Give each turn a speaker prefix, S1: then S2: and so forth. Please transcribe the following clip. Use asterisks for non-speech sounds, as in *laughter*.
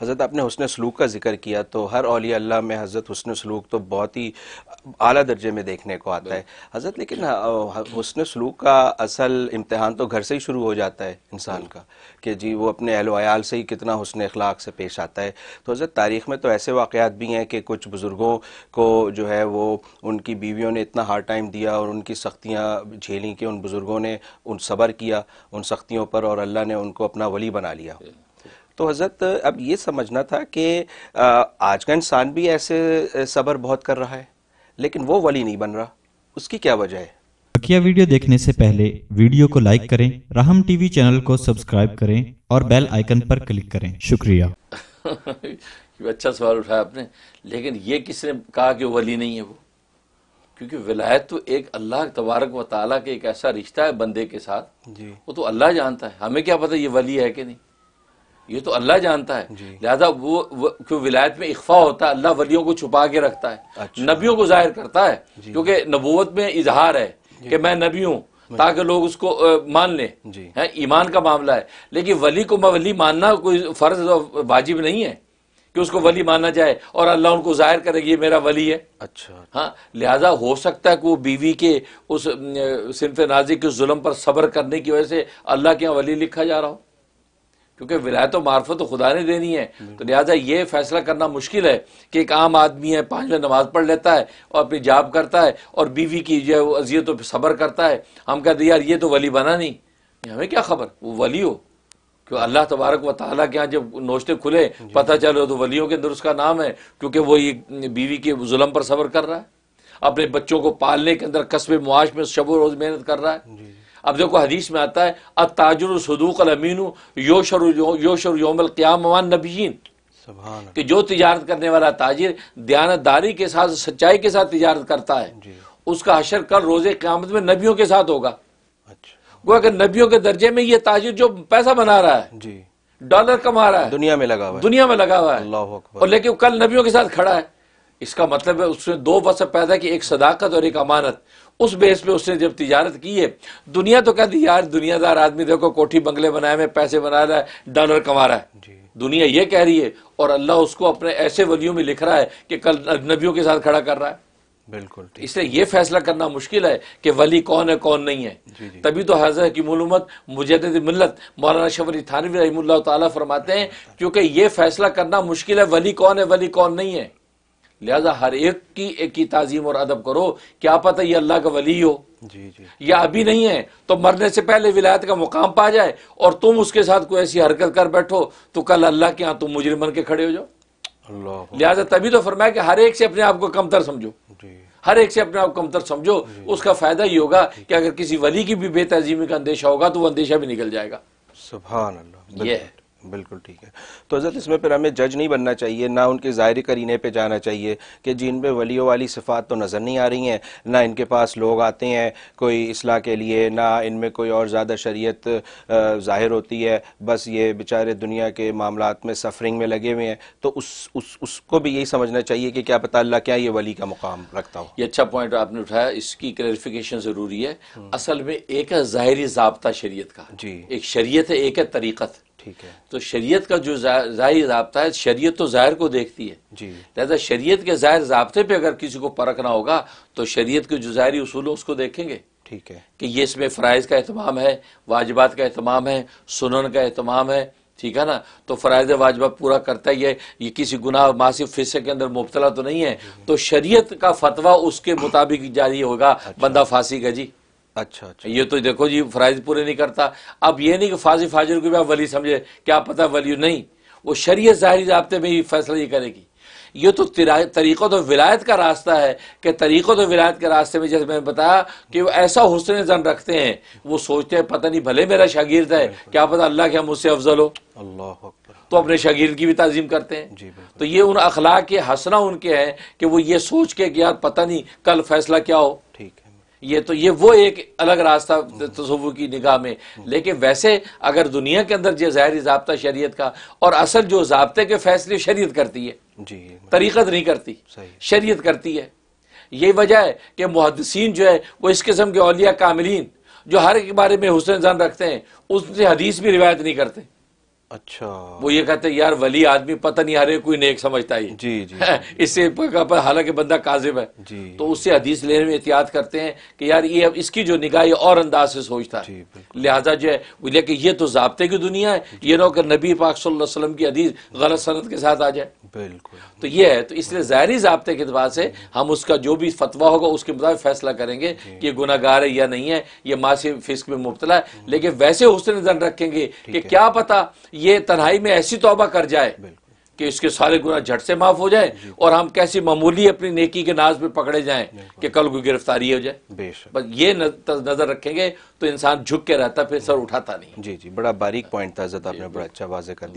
S1: हज़रत आपने हसन सलूक का जिक्र किया तो हर अली अल्लाह में हज़रत हसन सलूक तो बहुत ही अली दर्जे में देखने को आता है हज़रत लेकिन हसन हाँ, सलूक का असल इम्तहान तो घर से ही शुरू हो जाता है इंसान का कि जी वो अपने अहल से ही कितना हसन अखलाक से पेश आता है तो हज़रत तारीख़ में तो ऐसे वाक़ात भी हैं कि कुछ बुज़ुर्गों को जो है वो उनकी बीवियों ने इतना हार्ड टाइम दिया और उनकी सख्तियाँ झेली कि उन बुज़ुर्गों ने उन सब्र किया उन सख्तियों पर और अल्लाह ने उनको अपना वली बना लिया तो हज़रत अब ये समझना था कि आज का इंसान भी ऐसे सबर बहुत कर रहा है लेकिन वो वली नहीं बन रहा उसकी क्या वजह है बकिया वीडियो देखने से पहले वीडियो को लाइक करें राहम टीवी चैनल को सब्सक्राइब करें और बेल आइकन पर क्लिक करें शुक्रिया
S2: *laughs* अच्छा सवाल उठाया आपने लेकिन ये किसने कहा कि वली नहीं है वो क्योंकि विलायत तो एक अल्लाह तबारक व ताला के एक ऐसा रिश्ता है बंदे के साथ वो तो अल्लाह जानता है हमें क्या पता ये वली है कि नहीं ये तो अल्लाह जानता है लिहाजा वो, वो क्यों विलायत में इख्फा होता है अल्लाह वलियों को छुपा के रखता है अच्छा। नबियों को जाहिर करता है क्योंकि नबूवत में इजहार है कि मैं नबी हूँ ताकि लोग उसको मान लें ईमान का मामला है लेकिन वली को वली मानना कोई फ़र्ज वाजिब नहीं है कि उसको वली माना जाए और अल्लाह उनको जाहिर करे ये मेरा वली है अच्छा हाँ लिहाजा हो सकता है कि वो बीवी के उस सिनफ नाजिक के जुलम पर सबर करने की वजह से अल्लाह के यहाँ वली लिखा जा रहा हो क्योंकि विलायत मार्फत तो खुदा ने देनी है तो लिहाजा ये फैसला करना मुश्किल है कि एक आम आदमी है पाँच में नमाज पढ़ लेता है और अपनी जाब करता है और बीवी की जो अजियत तो सब्र करता है हम कहते यार ये तो वली बना नहीं हमें क्या खबर वो वली हो क्यों अल्लाह तबारक व ताली के यहाँ जब नोशते खुले पता चलो तो वलियों के अंदर उसका नाम है क्योंकि वो ये बीवी के जुलम पर सब्र कर रहा है अपने बच्चों को पालने के अंदर कस्बे मुआश में शबो रोज़ मेहनत कर रहा है अब देखो हदीस में आता है अताजुर सदूक अमीन योशर योशर योमल क्यामान नबीन कि जो तजारत करने वाला ताजिर दयानतदारी के साथ सच्चाई के साथ तजारत करता है उसका हशर कल रोजे क़्यामत में नबियों के साथ होगा अच्छा। वो अगर नबियों के दर्जे में ये ताजिर जो पैसा बना रहा है जी डॉलर कमा रहा है दुनिया में लगा हुआ है दुनिया में लगा हुआ है और लेकिन कल नबियों के साथ खड़ा है इसका मतलब है उसने दो वसफ पैदा की एक सदाकत और एक अमानत उस बेस पे उसने जब तिजारत की है दुनिया तो कहती यार दुनियादार आदमी देखो कोठी बंगले बनाए में पैसे बना रहा है डॉलर कमा रहा है दुनिया ये कह रही है और अल्लाह उसको अपने ऐसे वलियों में लिख रहा है कि कल अजनबियों के साथ खड़ा कर रहा है बिल्कुल इसलिए यह फैसला करना मुश्किल है कि वली कौन है कौन नहीं है जी जी। तभी तो हजर की मलूमत मुजद मिलत मौलाना शबरी थानवी रही फरमाते हैं क्योंकि यह फैसला करना मुश्किल है वली कौन है वली कौन नहीं है लिहाजा हर एक की एक ही ताजीम और अदब करो क्या पता ये अल्लाह का वली हो जी जी या अभी नहीं है तो मरने से पहले विलायत का मुकाम पा जाए और तुम उसके साथ कोई ऐसी हरकत कर बैठो तो कल अल्लाह के यहाँ तुम मुजरिम बन के खड़े हो जाओ लिहाजा तभी तो फरमाया कि हर एक से अपने आप को कमतर समझो हर एक से अपने आप कमतर समझो उसका फ़ायदा ही होगा कि अगर किसी वली की भी बेतजीमी का अंदेशा होगा तो वह अंदेशा भी निकल जाएगा
S1: सुबह यह है बिल्कुल ठीक है
S2: तो हज़रत इसमें फिर
S1: हमें जज नहीं बनना चाहिए ना उनके ज़ाहिर करीने पे जाना चाहिए कि जिन पे वलियों वाली सिफात तो नज़र नहीं आ रही हैं ना इनके पास लोग आते हैं कोई असलाह के लिए ना इनमें कोई और ज़्यादा शरीयत ज़ाहिर होती है बस ये बेचारे दुनिया के मामला में सफरिंग में
S2: लगे हुए हैं तो उस, उस उसको भी यही समझना चाहिए कि क्या पता अल्लाह क्या ये वली का मुकाम रखता हो ये अच्छा पॉइंट आपने उठाया इसकी क्लैरिफिकेशन ज़रूरी है असल में एक है ज़ाहरी जबता शरीय का जी एक शरीय है एक है तरीक़त ठीक है तो शरीयत का जो जाहिर जबता है शरीयत तो जाहिर को देखती है जी लिहाजा शरीयत के जाहिर जबते पे अगर किसी को परखना होगा तो शरीयत के जो ज़ाहरी असूल उसको देखेंगे ठीक है कि ये इसमें फ़रज़ का अहतमाम है वाजबात का अहतमाम है सुनन का अहतमाम है ठीक है ना तो फ़रज़ वाजबा पूरा करता ही है ये किसी गुनाह मासी फिसे के अंदर मुबतला तो नहीं है तो शरीयत का फतवा उसके मुताबिक जारी होगा अच्छा। बंदा फांसी का जी अच्छा अच्छा ये तो देखो जी फ़राइज पूरे नहीं करता अब ये नहीं कि फाजी फाजिल को भी आप वली समझे क्या पता वली नहीं वो शरीय ज़ाहरी जबते में ही फैसला ये करेगी ये तो तरीक़ो तो विलायत का रास्ता है कि तरीक़ो तो विलायत के रास्ते में जैसे मैंने बताया कि वो ऐसा हुसन जन रखते हैं वो सोचते हैं पता नहीं भले मेरा शागिर्द है क्या पता अल्लाह क्या मुझसे अफजल हो अल्लाह तो अपने शागिर्द की भी तज़ीम करते हैं तो ये उन अखलाक के हंसना उनके हैं कि वो ये सोच के कि यार पता नहीं कल फैसला क्या हो ठीक ये तो ये वो एक अलग रास्ता तस्वु की निगाह में लेकिन वैसे अगर दुनिया के अंदर जो ज़ाहरी जबता शरीय का और असल जो जबते के फैसले शरीय करती है जी तरीक़त नहीं करती शरीय करती है यही वजह है कि मुहदसिन जो है वो इस किस्म के अलिया कामिलीन जो हर एक बारे में हुसन जान रखते हैं उससे हदीस भी रिवायत नहीं करते अच्छा वो ये कहते हैं यार वली आदमी पता नहीं हरे कोई नेक समझता ही जी जी इससे हालांकि बंदा काजिब है जी तो उससे हदीस लेने में एहतियात करते हैं कि यार ये अब इसकी जो निगाह ये और अंदाज से सोचता है लिहाजा जो है लेकिन ये तो जबते की दुनिया है ये ना कर नबी पाक वसल्लम की हदीस गलत सनत के साथ आ जाए बिल्कुल तो ये है तो इसलिए ज़ाहरी जबते के अतबार से हम उसका जो भी फतवा होगा उसके मुताबिक फैसला करेंगे कि यह गुनागार है या नहीं है ये मासी फिस्क में मुबतला है लेकिन वैसे उसने हुसन रखेंगे कि क्या पता ये तन्हाई में ऐसी तोबा कर जाए कि इसके सारे गुना झट से माफ हो जाए और हम कैसी मामूली अपनी नेकी के नाज में पकड़े जाएं कि कल कोई गिरफ्तारी हो जाए बस ये नजर रखेंगे तो इंसान झुक के रहता फिर सर उठाता नहीं जी जी बड़ा बारीक पॉइंट था जद आपने बड़ा अच्छा वाजे कर दिया